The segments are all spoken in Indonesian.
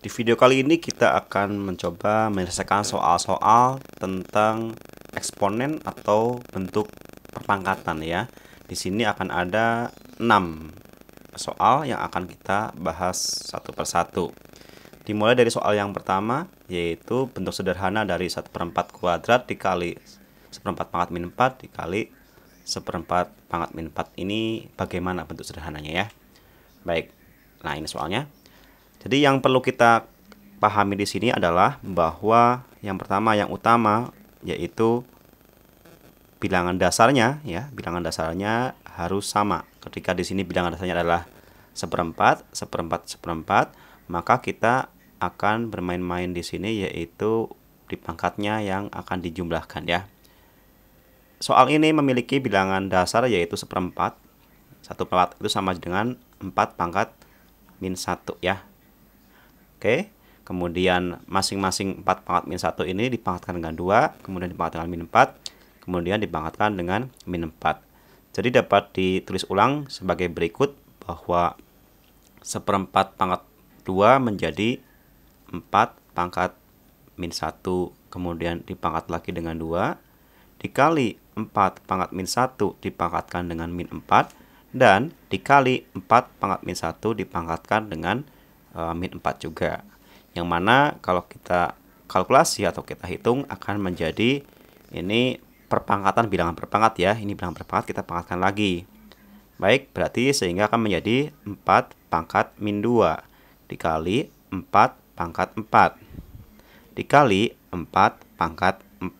Di video kali ini kita akan mencoba menyelesaikan soal-soal tentang eksponen atau bentuk perpangkatan ya. Di sini akan ada 6 soal yang akan kita bahas satu persatu. Dimulai dari soal yang pertama yaitu bentuk sederhana dari 1 per 4 kuadrat dikali 1 4 pangkat min 4 dikali 1 4 pangkat min 4 ini bagaimana bentuk sederhananya ya. Baik, nah ini soalnya. Jadi yang perlu kita pahami di sini adalah bahwa yang pertama yang utama yaitu bilangan dasarnya ya, bilangan dasarnya harus sama. Ketika di sini bilangan dasarnya adalah seperempat, seperempat, seperempat, maka kita akan bermain-main di sini yaitu di pangkatnya yang akan dijumlahkan ya. Soal ini memiliki bilangan dasar yaitu seperempat. Satu pelat itu sama dengan 4 pangkat min 1 ya. Oke. Kemudian masing-masing 4 pangkat min 1 ini dipangkatkan dengan 2, kemudian dipangkatkan dengan min 4, kemudian dipangkatkan dengan min 4. Jadi dapat ditulis ulang sebagai berikut bahwa seperempat pangkat 2 menjadi 4 pangkat min 1 kemudian dipangkat lagi dengan 2 dikali 4 pangkat min 1 dipangkatkan dengan min 4 dan dikali 4 pangkat min 1 dipangkatkan dengan min 4 uh, min 4 juga. Yang mana kalau kita kalkulasi atau kita hitung akan menjadi ini perpangkatan bilangan perpangkat ya. Ini bilangan perpangkat kita pangkatkan lagi. Baik, berarti sehingga akan menjadi 4 pangkat min 2 dikali 4 pangkat 4 dikali 4 pangkat 4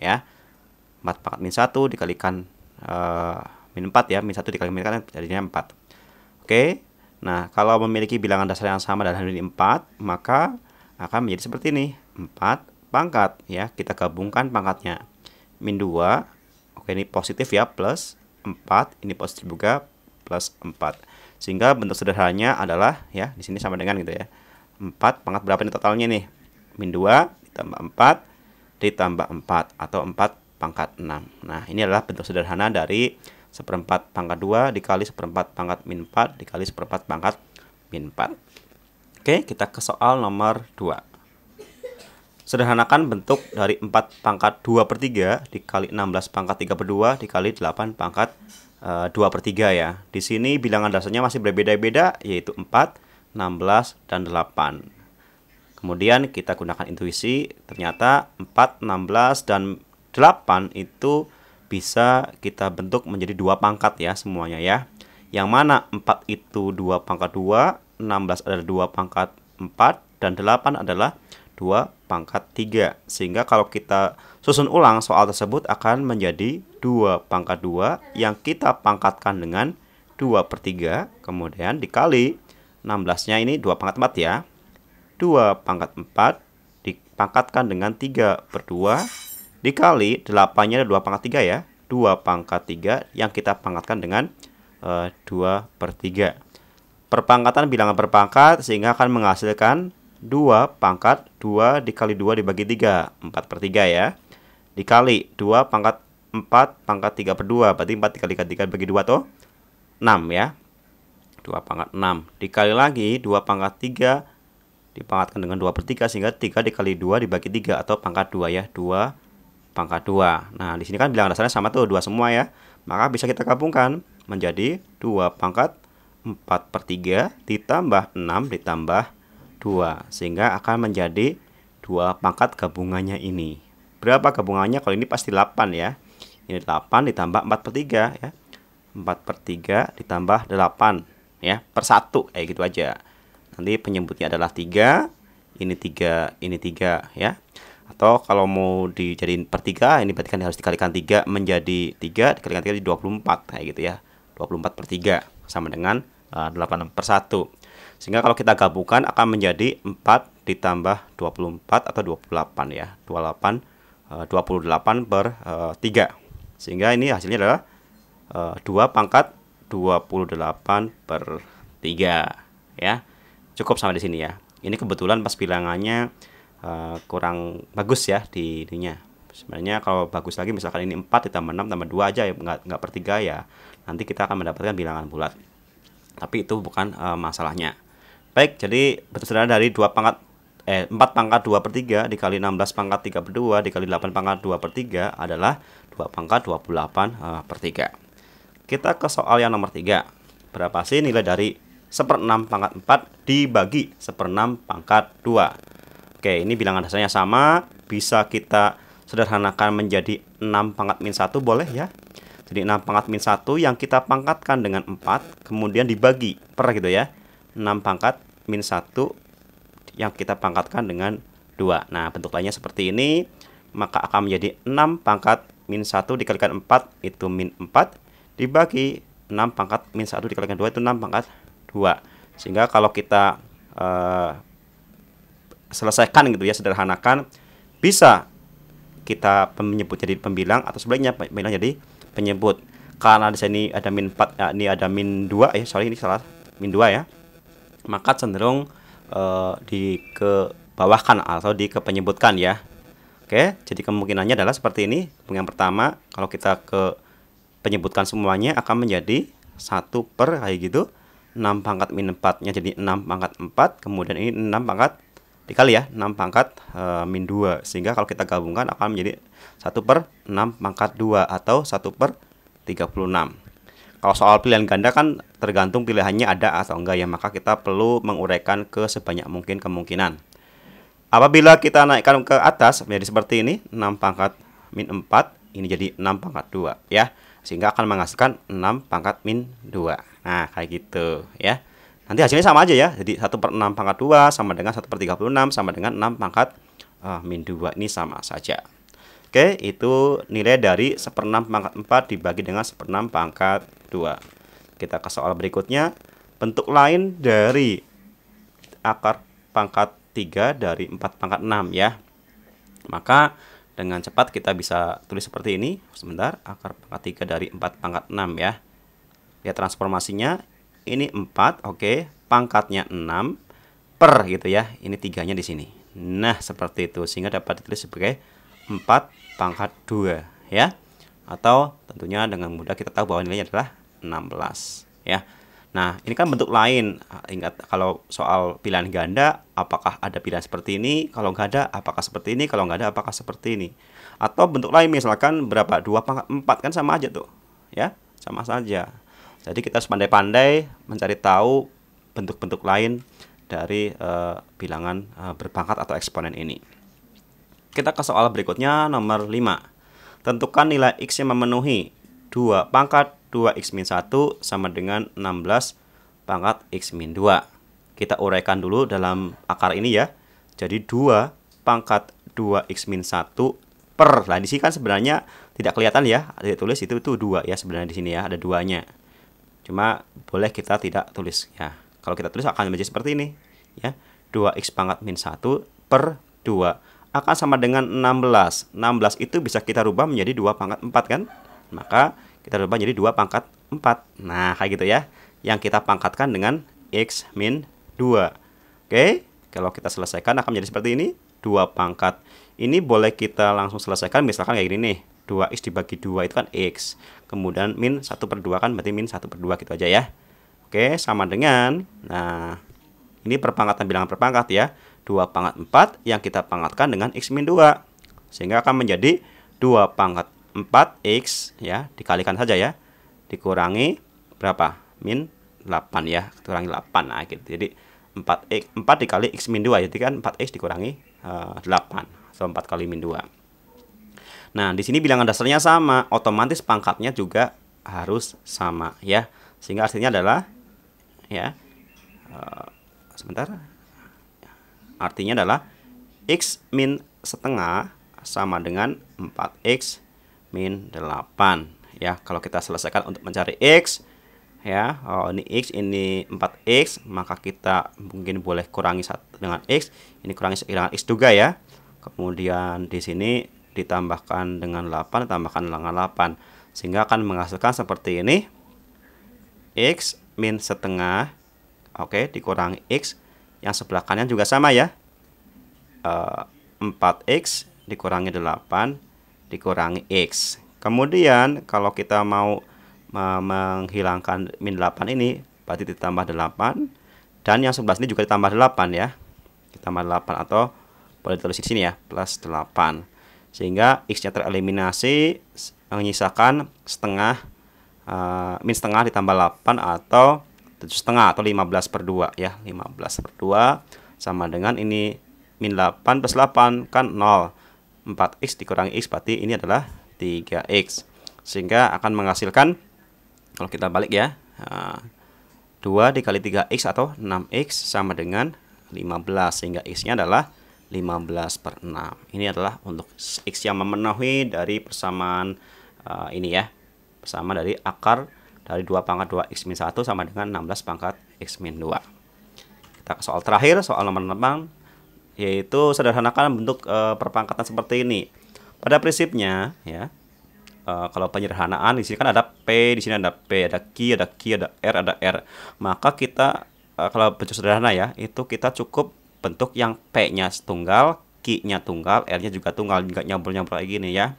ya. 4 pangkat min 1 dikalikan uh, min 4 ya, min 1 dikali min 4 jadinya 4. Oke, okay. Nah, kalau memiliki bilangan dasar yang sama dan ini 4, maka akan menjadi seperti ini. 4 pangkat ya, kita gabungkan pangkatnya. Min 2, oke ini positif ya, plus 4, ini positif juga, plus 4. Sehingga bentuk sederhananya adalah, ya, di sini sama dengan gitu ya. 4 pangkat berapa ini totalnya nih? Min 2 ditambah 4 ditambah 4 atau 4 pangkat 6. Nah, ini adalah bentuk sederhana dari seperempat pangkat 2 dikali seperempat pangkat min 4 dikali seperempat pangkat min 4. Oke, kita ke soal nomor 2. Sederhanakan bentuk dari 4 pangkat 2 per 3 dikali 16 pangkat 3 per 2 dikali 8 pangkat e, eh, 2 per 3 ya. Di sini bilangan dasarnya masih berbeda-beda yaitu 4, 16, dan 8. Kemudian kita gunakan intuisi, ternyata 4, 16, dan 8 itu bisa kita bentuk menjadi dua pangkat ya semuanya ya. Yang mana 4 itu 2 pangkat 2, 16 adalah 2 pangkat 4, dan 8 adalah 2 pangkat 3. Sehingga kalau kita susun ulang soal tersebut akan menjadi 2 pangkat 2 yang kita pangkatkan dengan 2 per 3. Kemudian dikali 16-nya ini 2 pangkat 4 ya. 2 pangkat 4 dipangkatkan dengan 3 per 2 Dikali 8-nya ada 2 pangkat 3 ya. 2 pangkat 3 yang kita pangkatkan dengan e, eh, 2 per 3. Perpangkatan bilangan perpangkat sehingga akan menghasilkan 2 pangkat 2 dikali 2 dibagi 3. 4 per 3 ya. Dikali 2 pangkat 4 pangkat 3 per 2. Berarti 4 dikali 3 bagi 2 tuh 6 ya. 2 pangkat 6. Dikali lagi 2 pangkat 3 dipangkatkan dengan 2 per 3 sehingga 3 dikali 2 dibagi 3 atau pangkat 2 ya. 2 pangkat 2. Nah, di sini kan bilangan dasarnya sama tuh, 2 semua ya. Maka bisa kita gabungkan menjadi 2 pangkat 4 per 3 ditambah 6 ditambah 2. Sehingga akan menjadi 2 pangkat gabungannya ini. Berapa gabungannya? Kalau ini pasti 8 ya. Ini 8 ditambah 4 per 3 ya. 4 per 3 ditambah 8 ya. Per 1 kayak gitu aja. Nanti penyebutnya adalah 3. Ini 3, ini 3 ya atau kalau mau dijadiin per 3 ini berarti kan harus dikalikan 3 menjadi 3 dikalikan 3 jadi 24 kayak gitu ya 24 per 3 sama dengan uh, eh, 8 per 1 sehingga kalau kita gabungkan akan menjadi 4 ditambah 24 atau 28 ya 28 uh, 28 per uh, eh, 3 sehingga ini hasilnya adalah uh, eh, 2 pangkat 28 per 3 ya cukup sama di sini ya ini kebetulan pas bilangannya uh, kurang bagus ya di ininya sebenarnya kalau bagus lagi misalkan ini 4 ditambah 6 tambah 2 aja ya nggak, nggak per 3 ya nanti kita akan mendapatkan bilangan bulat tapi itu bukan uh, masalahnya baik jadi bersederhana dari dua pangkat eh, 4 pangkat 2 per 3 dikali 16 pangkat 3 per 2 dikali 8 pangkat 2 per 3 adalah 2 pangkat 28 uh, eh, per 3 kita ke soal yang nomor 3 berapa sih nilai dari 1 per 6 pangkat 4 dibagi 1 per 6 pangkat 2 Oke, ini bilangan dasarnya sama, bisa kita sederhanakan menjadi 6 pangkat min 1 boleh ya. Jadi 6 pangkat min 1 yang kita pangkatkan dengan 4 kemudian dibagi per gitu ya. 6 pangkat min 1 yang kita pangkatkan dengan 2. Nah, bentuk lainnya seperti ini, maka akan menjadi 6 pangkat min 1 dikalikan 4 itu min 4 dibagi 6 pangkat min 1 dikalikan 2 itu 6 pangkat 2. Sehingga kalau kita uh, selesaikan gitu ya sederhanakan bisa kita menyebut jadi pembilang atau sebaliknya pembilang jadi penyebut karena di sini ada min 4 ya, ini ada min 2 ya eh, sorry ini salah min 2 ya maka cenderung uh, di ke bawahkan atau di ke penyebutkan ya oke jadi kemungkinannya adalah seperti ini yang pertama kalau kita ke penyebutkan semuanya akan menjadi satu per kayak gitu 6 pangkat min 4 nya jadi 6 pangkat 4 kemudian ini 6 pangkat dikali ya 6 pangkat e, min 2 sehingga kalau kita gabungkan akan menjadi 1 per 6 pangkat 2 atau 1 per 36 kalau soal pilihan ganda kan tergantung pilihannya ada atau enggak ya maka kita perlu menguraikan ke sebanyak mungkin kemungkinan apabila kita naikkan ke atas menjadi seperti ini 6 pangkat min 4 ini jadi 6 pangkat 2 ya sehingga akan menghasilkan 6 pangkat min 2 nah kayak gitu ya Nanti hasilnya sama aja ya. Jadi 1 per 6 pangkat 2 sama dengan 1 per 36 sama dengan 6 pangkat uh, min 2. Ini sama saja. Oke, itu nilai dari 1 per 6 pangkat 4 dibagi dengan 1 per 6 pangkat 2. Kita ke soal berikutnya. Bentuk lain dari akar pangkat 3 dari 4 pangkat 6 ya. Maka dengan cepat kita bisa tulis seperti ini. Sebentar, akar pangkat 3 dari 4 pangkat 6 ya. Lihat transformasinya, ini 4, oke. Okay. Pangkatnya 6 per gitu ya. Ini tiganya di sini. Nah, seperti itu. Sehingga dapat ditulis sebagai 4 pangkat 2 ya. Atau tentunya dengan mudah kita tahu bahwa nilainya adalah 16 ya. Nah, ini kan bentuk lain. Ingat kalau soal pilihan ganda, apakah ada pilihan seperti ini? Kalau nggak ada, apakah seperti ini? Kalau nggak ada, apakah seperti ini? Atau bentuk lain misalkan berapa? 2 pangkat 4 kan sama aja tuh. Ya, sama saja. Jadi kita harus pandai-pandai mencari tahu bentuk-bentuk lain dari uh, bilangan uh, eh, berpangkat atau eksponen ini. Kita ke soal berikutnya nomor 5. Tentukan nilai x yang memenuhi 2 pangkat 2x-1 sama dengan 16 pangkat x-2. Kita uraikan dulu dalam akar ini ya. Jadi 2 pangkat 2x-1 per. Nah, di sini kan sebenarnya tidak kelihatan ya. Ditulis itu itu 2 ya sebenarnya di sini ya, ada duanya. nya Cuma boleh kita tidak tulis ya. Kalau kita tulis akan menjadi seperti ini ya. 2x pangkat min 1 per 2 akan sama dengan 16. 16 itu bisa kita rubah menjadi 2 pangkat 4 kan? Maka kita rubah jadi 2 pangkat 4. Nah, kayak gitu ya. Yang kita pangkatkan dengan x min 2. Oke, kalau kita selesaikan akan menjadi seperti ini. 2 pangkat. Ini boleh kita langsung selesaikan misalkan kayak gini nih. 2x dibagi 2 itu kan x. Kemudian min 1 per 2 kan berarti min 1 per 2 gitu aja ya. Oke, sama dengan, nah ini perpangkatan bilangan perpangkat ya. 2 pangkat 4 yang kita pangkatkan dengan x min 2. Sehingga akan menjadi 2 pangkat 4x ya, dikalikan saja ya. Dikurangi berapa? Min 8 ya, kurangi 8. Nah, gitu. Jadi 4x 4 eh, dikali x min 2 jadi kan 4x dikurangi uh, eh, 8 so 4 kali min 2 Nah, di sini bilangan dasarnya sama, otomatis pangkatnya juga harus sama ya. Sehingga artinya adalah ya uh, sebentar. Artinya adalah x min setengah sama dengan 4x min 8 ya. Kalau kita selesaikan untuk mencari x ya oh, ini x ini 4x maka kita mungkin boleh kurangi satu dengan x ini kurangi dengan x juga ya kemudian di sini ditambahkan dengan 8 ditambahkan dengan 8 sehingga akan menghasilkan seperti ini x min setengah oke dikurangi x yang sebelah kanan juga sama ya e, eh, 4x dikurangi 8 dikurangi x kemudian kalau kita mau menghilangkan min 8 ini berarti ditambah 8 dan yang sebelah sini juga ditambah 8 ya ditambah 8 atau boleh ditulis di sini ya plus 8 sehingga x-nya tereliminasi menyisakan setengah uh, min setengah ditambah 8 atau tujuh setengah atau 15 per 2 ya 15 per 2 sama dengan ini min 8 plus 8 kan 0 4x dikurangi x berarti ini adalah 3x sehingga akan menghasilkan kalau kita balik ya uh, eh, 2 dikali 3x atau 6x sama dengan 15 sehingga x-nya adalah 15 per 6 ini adalah untuk X yang memenuhi dari persamaan uh, ini ya bersama dari akar dari 2 pangkat 2x-1 min sama dengan 16 pangkat x-2 min kita ke soal terakhir soal nomor 6 yaitu sederhanakan bentuk e, perpangkatan seperti ini pada prinsipnya ya e, kalau penyederhanaan di sini kan ada P di sini ada P ada Q ada Q ada R ada R maka kita e, kalau bentuk sederhana ya itu kita cukup bentuk yang P-nya tunggal, Q-nya tunggal, L-nya juga tunggal, nggak nyambul-nyambul kayak gini ya.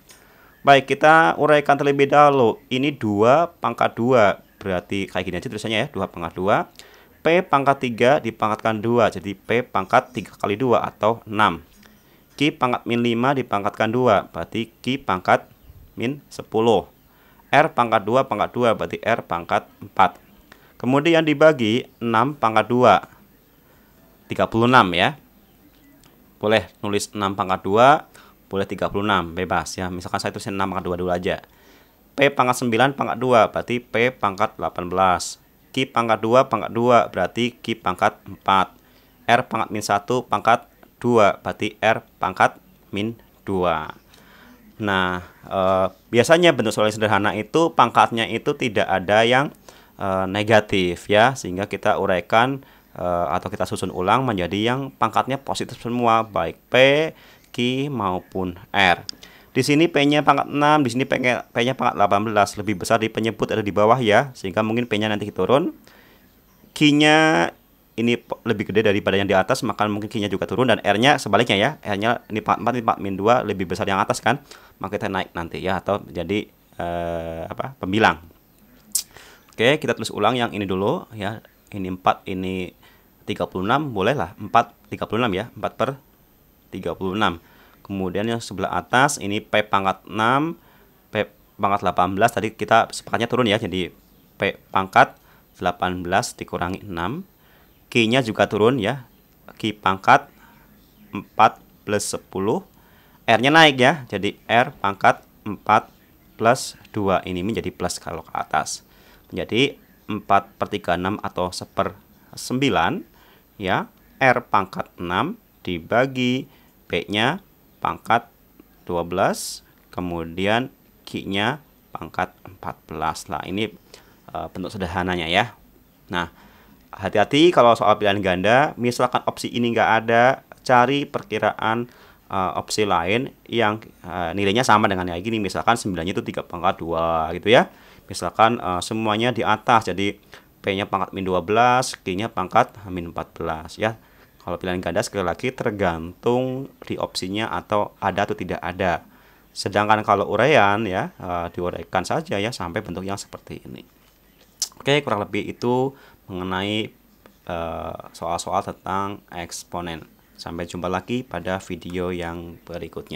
Baik, kita uraikan terlebih dahulu. Ini 2 pangkat 2, berarti kayak gini aja tulisannya ya, 2 pangkat 2. P pangkat 3 dipangkatkan 2, jadi P pangkat 3 kali 2 atau 6. Q pangkat min 5 dipangkatkan 2, berarti Q pangkat min 10. R pangkat 2 pangkat 2, berarti R pangkat 4. Kemudian dibagi 6 pangkat 2. 36 ya. Boleh nulis 6 pangkat 2, boleh 36, bebas ya. Misalkan saya tulisin 6 pangkat 2 dulu aja. P pangkat 9 pangkat 2, berarti P pangkat 18. Q pangkat 2 pangkat 2, berarti Q pangkat 4. R pangkat min 1 pangkat 2, berarti R pangkat min 2. Nah, e, biasanya bentuk soal sederhana itu pangkatnya itu tidak ada yang e, negatif ya, sehingga kita uraikan Eh, atau kita susun ulang menjadi yang pangkatnya positif semua baik P, Q maupun R. Di sini P-nya pangkat 6, di sini P-nya pangkat 18 lebih besar di penyebut ada di bawah ya, sehingga mungkin P-nya nanti turun. Q-nya ini lebih gede daripada yang di atas, maka mungkin Q-nya juga turun dan R-nya sebaliknya ya. R-nya ini pangkat 4, ini pangkat min 2 lebih besar yang atas kan, maka kita naik nanti ya atau jadi eh, apa? pembilang. Oke, kita tulis ulang yang ini dulu ya. Ini 4, ini 36 bolehlah 4 36 ya 4 per 36 kemudian yang sebelah atas ini P pangkat 6 P pangkat 18 tadi kita sepakatnya turun ya jadi P pangkat 18 dikurangi 6 Q-nya juga turun ya Q pangkat 4 plus 10 R-nya naik ya jadi R pangkat 4 plus 2 ini menjadi plus kalau ke atas menjadi 4 per 36 atau 1 per 9 ya R pangkat 6 dibagi P-nya pangkat 12 kemudian Q-nya pangkat 14 lah ini e, bentuk sederhananya ya nah hati-hati kalau soal pilihan ganda misalkan opsi ini nggak ada cari perkiraan uh, opsi lain yang uh, nilainya sama dengan yang gini misalkan 9 itu 3 pangkat 2 gitu ya misalkan uh, semuanya di atas jadi V-nya pangkat min 12, G-nya pangkat min 14 ya. Kalau pilihan ganda sekali lagi tergantung di opsinya atau ada atau tidak ada. Sedangkan kalau uraian ya eh, diuraikan saja ya sampai bentuk yang seperti ini. Oke, kurang lebih itu mengenai eh, soal-soal uh, tentang eksponen. Sampai jumpa lagi pada video yang berikutnya.